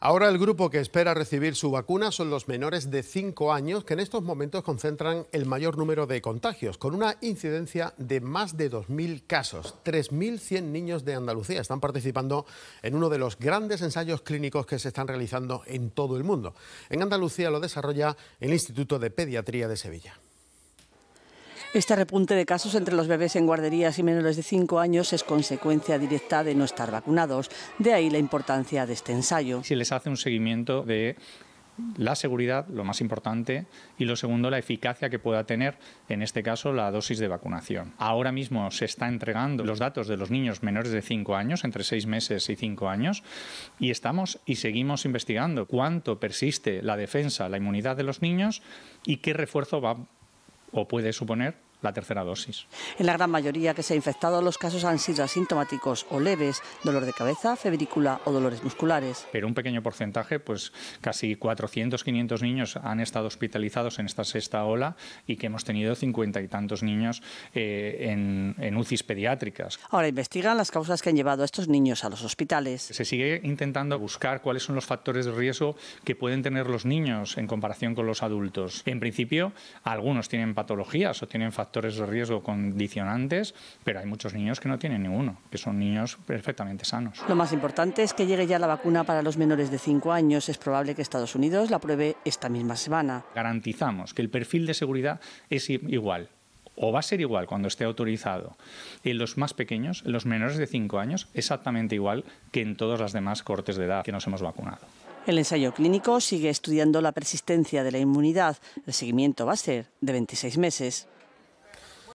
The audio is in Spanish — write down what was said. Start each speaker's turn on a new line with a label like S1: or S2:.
S1: Ahora el grupo que espera recibir su vacuna son los menores de 5 años que en estos momentos concentran el mayor número de contagios, con una incidencia de más de 2.000 casos. 3.100 niños de Andalucía están participando en uno de los grandes ensayos clínicos que se están realizando en todo el mundo. En Andalucía lo desarrolla el Instituto de Pediatría de Sevilla.
S2: Este repunte de casos entre los bebés en guarderías y menores de 5 años es consecuencia directa de no estar vacunados. De ahí la importancia de este ensayo. Se
S3: les hace un seguimiento de la seguridad, lo más importante, y lo segundo, la eficacia que pueda tener, en este caso, la dosis de vacunación. Ahora mismo se está entregando los datos de los niños menores de 5 años, entre 6 meses y 5 años, y estamos y seguimos investigando cuánto persiste la defensa, la inmunidad de los niños y qué refuerzo va o puede suponer la tercera dosis.
S2: En la gran mayoría que se ha infectado, los casos han sido asintomáticos o leves, dolor de cabeza, febrícula o dolores musculares. Pero un pequeño
S3: porcentaje, pues casi 400, 500 niños han estado hospitalizados en esta sexta ola y que hemos tenido 50 y tantos niños eh, en, en UCIs pediátricas.
S2: Ahora investigan las causas que han llevado a estos niños a los hospitales. Se
S3: sigue intentando buscar cuáles son los factores de riesgo que pueden tener los niños en comparación con los adultos. En principio, algunos tienen patologías o tienen factores factores de riesgo condicionantes, pero hay muchos niños que no tienen ninguno, que son niños perfectamente sanos.
S2: Lo más importante es que llegue ya la vacuna para los menores de 5 años. Es probable que Estados Unidos la pruebe esta misma semana.
S3: Garantizamos que el perfil de seguridad es igual o va a ser igual cuando esté autorizado en los más pequeños, en los menores de 5 años, exactamente igual que en todas las demás cortes de edad que nos hemos vacunado.
S2: El ensayo clínico sigue estudiando la persistencia de la inmunidad. El seguimiento va a ser de 26 meses.